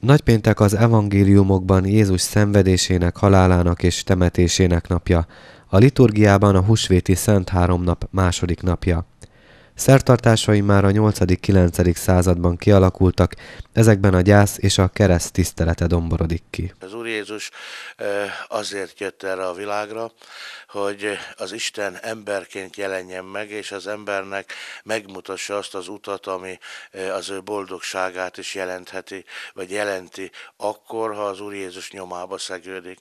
Nagypéntek az evangéliumokban Jézus szenvedésének, halálának és temetésének napja, a liturgiában a husvéti Szent Három nap második napja. Szertartásai már a 8.-9. században kialakultak, ezekben a gyász és a kereszt tisztelete domborodik ki. Az Úr Jézus azért jött erre a világra, hogy az Isten emberként jelenjen meg, és az embernek megmutassa azt az utat, ami az ő boldogságát is jelentheti, vagy jelenti akkor, ha az Úr Jézus nyomába szegődik.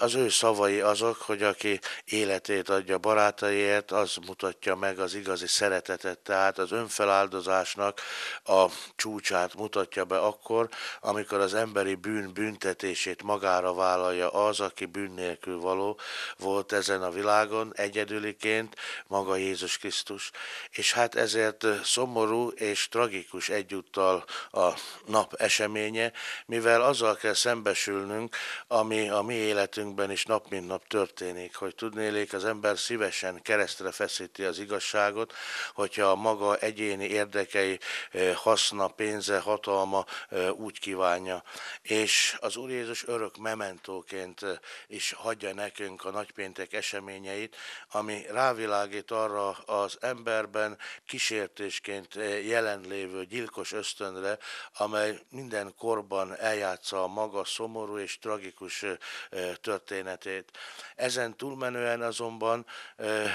Az ő szavai azok, hogy aki életét adja barátaiért, az mutatja meg az igazi szeretetet, tehát az önfeláldozásnak a csúcsát mutatja be akkor, amikor az emberi bűn büntetését magára vállalja az, aki bűn nélkül való volt ezen a világon, egyedüliként maga Jézus Krisztus. És hát ezért szomorú és tragikus egyúttal a nap eseménye, mivel azzal kell szembesülnünk, ami a mi életünkben is nap mint nap történik, hogy tudnélék, az ember szívesen keresztre feszíti az igazságot, hogyha a maga egyéni érdekei haszna, pénze, hatalma úgy kívánja. És az Úr Jézus örök mementóként is hagyja nekünk a nagypéntek eseményeit, ami rávilágít arra az emberben kísértésként jelenlévő gyilkos ösztönre, amely minden korban eljátsza a maga szomorú és tragikus történetét. Ezen túlmenően azonban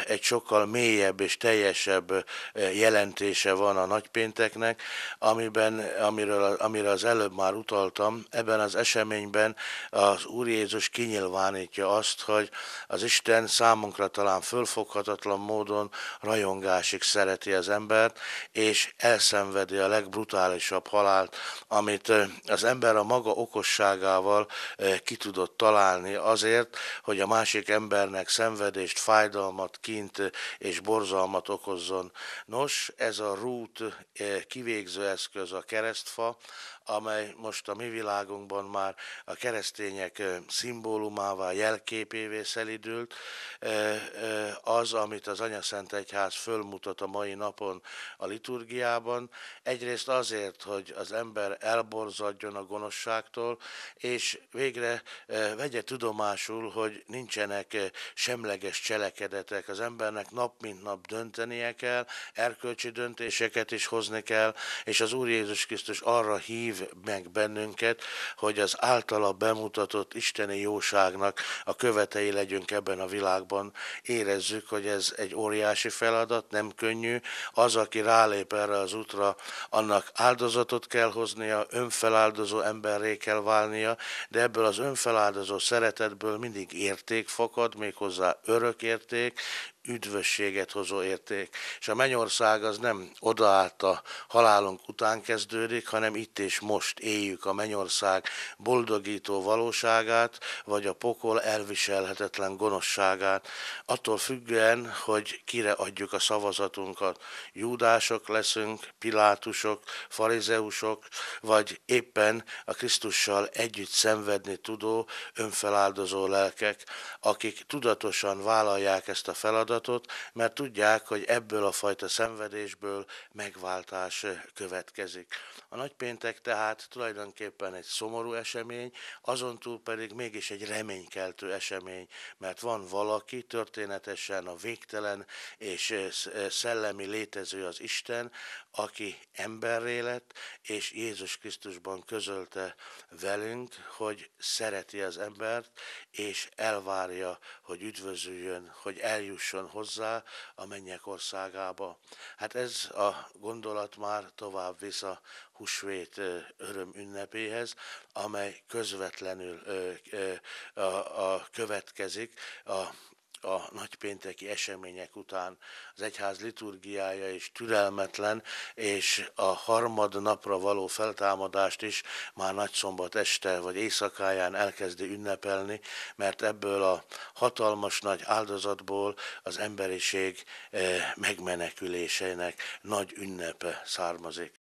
egy sokkal mélyebb és teljesebb jelentése van a nagypénteknek, amiben, amiről, amire az előbb már utaltam. Ebben az eseményben az Úr Jézus kinyilvánítja azt, hogy az Isten számunkra talán fölfoghatatlan módon rajongásig szereti az embert, és elszenvedi a legbrutálisabb halált, amit az ember a maga okosságával ki tudott találni, találni azért, hogy a másik embernek szenvedést, fájdalmat, kint és borzalmat okozzon. Nos, ez a rút eh, kivégző eszköz a keresztfa, amely most a mi világunkban már a keresztények eh, szimbólumává, jelképévé szelidült, eh, az, amit az Szent Egyház fölmutat a mai napon a liturgiában, egyrészt azért, hogy az ember elborzadjon a gonoszságtól, és végre vegye tudomásul, hogy nincsenek eh, semleges cselekedetek. Az embernek nap mint nap döntenie kell, erkölcsi döntéseket is hozni kell, és az Úr Jézus Krisztus arra hív meg bennünket, hogy az általa bemutatott isteni jóságnak a követei legyünk ebben a világban. Érezzük, hogy ez egy óriási feladat, nem könnyű. Az, aki rálép erre az útra, annak áldozatot kell hoznia, önfeláldozó emberré kell válnia, de ebből az önfeláldozó megfogalmazott szeretetből mindig érték fakad, méghozzá örök érték, üdvösséget hozó érték. És a mennyország az nem odaállt a halálunk után kezdődik, hanem itt és most éljük a mennyország boldogító valóságát, vagy a pokol elviselhetetlen gonoszságát, attól függően, hogy kire adjuk a szavazatunkat. Júdások leszünk, pilátusok, farizeusok, vagy éppen a Krisztussal együtt szenvedni tudó, önfeláldozó lelkek, akik tudatosan vállalják ezt a feladatot, feladatot, mert tudják, hogy ebből a fajta szenvedésből megváltás következik. A nagypéntek tehát tulajdonképpen egy szomorú esemény, azon túl pedig mégis egy reménykeltő esemény, mert van valaki, történetesen a végtelen és szellemi létező az Isten, aki emberré lett, és Jézus Krisztusban közölte velünk, hogy szereti az embert, és elvárja, hogy üdvözüljön, hogy eljusson jusson hozzá a mennyek országába. Hát ez a gondolat már tovább visz a husvét öröm ünnepéhez, amely közvetlenül következik a a nagypénteki események után az egyház liturgiája is türelmetlen, és a harmad napra való feltámadást is már nagyszombat este vagy éjszakáján elkezdi ünnepelni, mert ebből a hatalmas nagy áldozatból az emberiség eh, megmeneküléseinek nagy ünnepe származik.